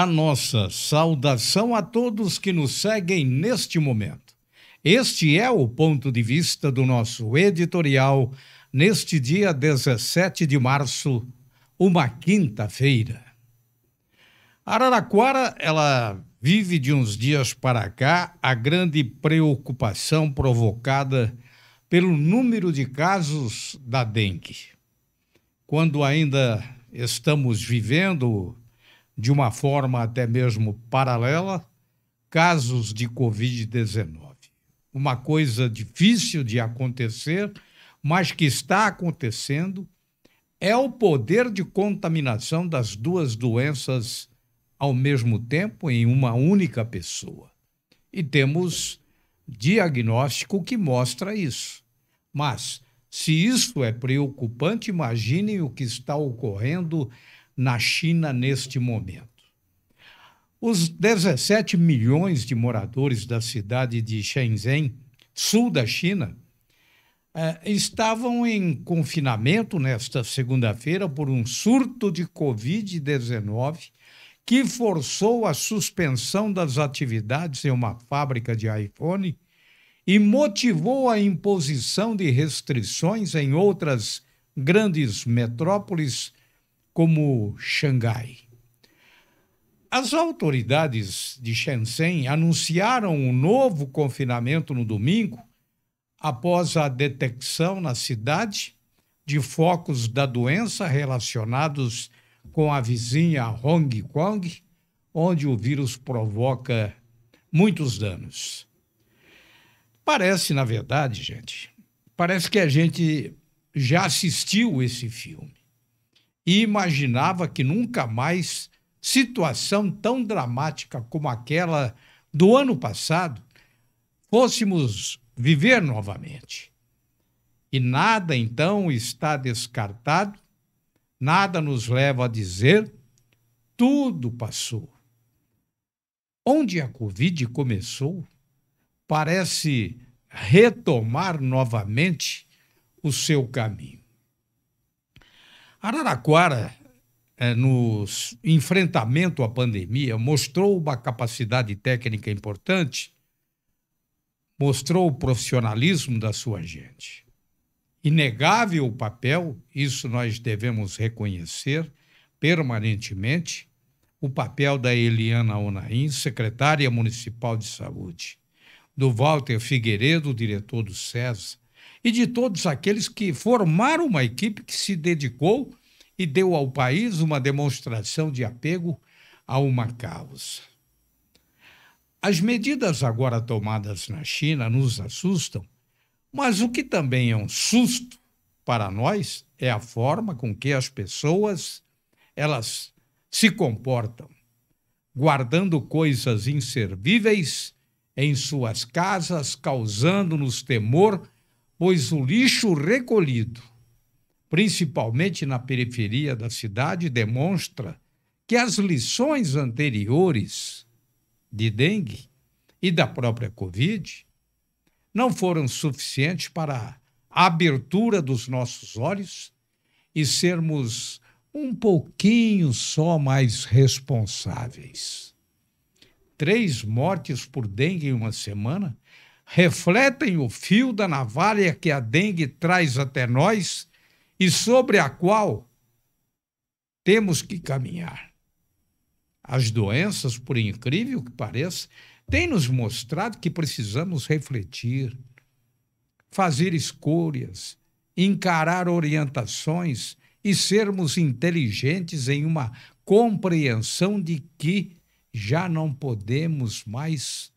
a nossa saudação a todos que nos seguem neste momento. Este é o ponto de vista do nosso editorial neste dia 17 de março, uma quinta-feira. Araraquara, ela vive de uns dias para cá a grande preocupação provocada pelo número de casos da dengue. Quando ainda estamos vivendo de uma forma até mesmo paralela, casos de Covid-19. Uma coisa difícil de acontecer, mas que está acontecendo, é o poder de contaminação das duas doenças ao mesmo tempo em uma única pessoa. E temos diagnóstico que mostra isso. Mas, se isso é preocupante, imaginem o que está ocorrendo na China neste momento. Os 17 milhões de moradores da cidade de Shenzhen, sul da China, eh, estavam em confinamento nesta segunda-feira por um surto de Covid-19 que forçou a suspensão das atividades em uma fábrica de iPhone e motivou a imposição de restrições em outras grandes metrópoles como Xangai. As autoridades de Shenzhen anunciaram um novo confinamento no domingo após a detecção na cidade de focos da doença relacionados com a vizinha Hong Kong, onde o vírus provoca muitos danos. Parece, na verdade, gente, parece que a gente já assistiu esse filme e imaginava que nunca mais situação tão dramática como aquela do ano passado fôssemos viver novamente. E nada então está descartado, nada nos leva a dizer tudo passou. Onde a Covid começou, parece retomar novamente o seu caminho. Araraquara, é, no enfrentamento à pandemia, mostrou uma capacidade técnica importante, mostrou o profissionalismo da sua gente. Inegável o papel, isso nós devemos reconhecer permanentemente, o papel da Eliana Onaim, secretária municipal de saúde, do Walter Figueiredo, diretor do SESA, e de todos aqueles que formaram uma equipe que se dedicou e deu ao país uma demonstração de apego a uma causa. As medidas agora tomadas na China nos assustam, mas o que também é um susto para nós é a forma com que as pessoas elas se comportam, guardando coisas inservíveis em suas casas, causando-nos temor pois o lixo recolhido, principalmente na periferia da cidade, demonstra que as lições anteriores de dengue e da própria Covid não foram suficientes para a abertura dos nossos olhos e sermos um pouquinho só mais responsáveis. Três mortes por dengue em uma semana refletem o fio da navalha que a dengue traz até nós e sobre a qual temos que caminhar. As doenças, por incrível que pareça, têm nos mostrado que precisamos refletir, fazer escolhas, encarar orientações e sermos inteligentes em uma compreensão de que já não podemos mais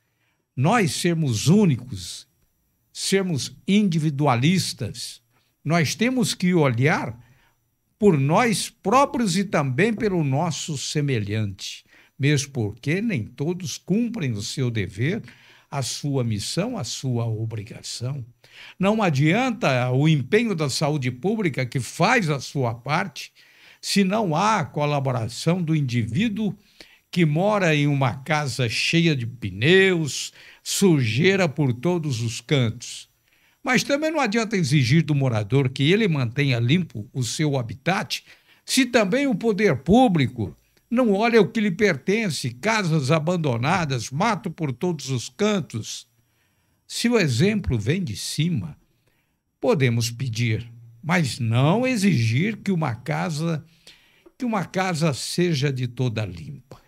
nós sermos únicos, sermos individualistas, nós temos que olhar por nós próprios e também pelo nosso semelhante, mesmo porque nem todos cumprem o seu dever, a sua missão, a sua obrigação. Não adianta o empenho da saúde pública que faz a sua parte se não há colaboração do indivíduo que mora em uma casa cheia de pneus, sujeira por todos os cantos. Mas também não adianta exigir do morador que ele mantenha limpo o seu habitat se também o poder público não olha o que lhe pertence, casas abandonadas, mato por todos os cantos. Se o exemplo vem de cima, podemos pedir, mas não exigir que uma casa que uma casa seja de toda limpa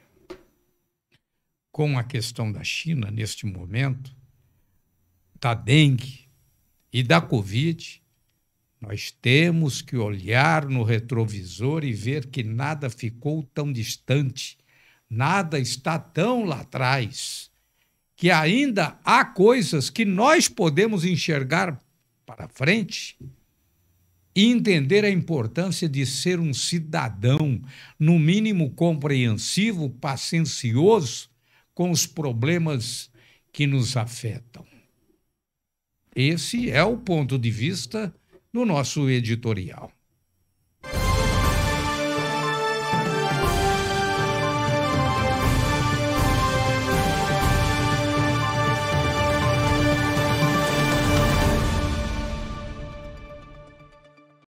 com a questão da China neste momento, da dengue e da Covid, nós temos que olhar no retrovisor e ver que nada ficou tão distante, nada está tão lá atrás, que ainda há coisas que nós podemos enxergar para frente e entender a importância de ser um cidadão, no mínimo compreensivo, paciencioso, com os problemas que nos afetam. Esse é o ponto de vista do nosso editorial.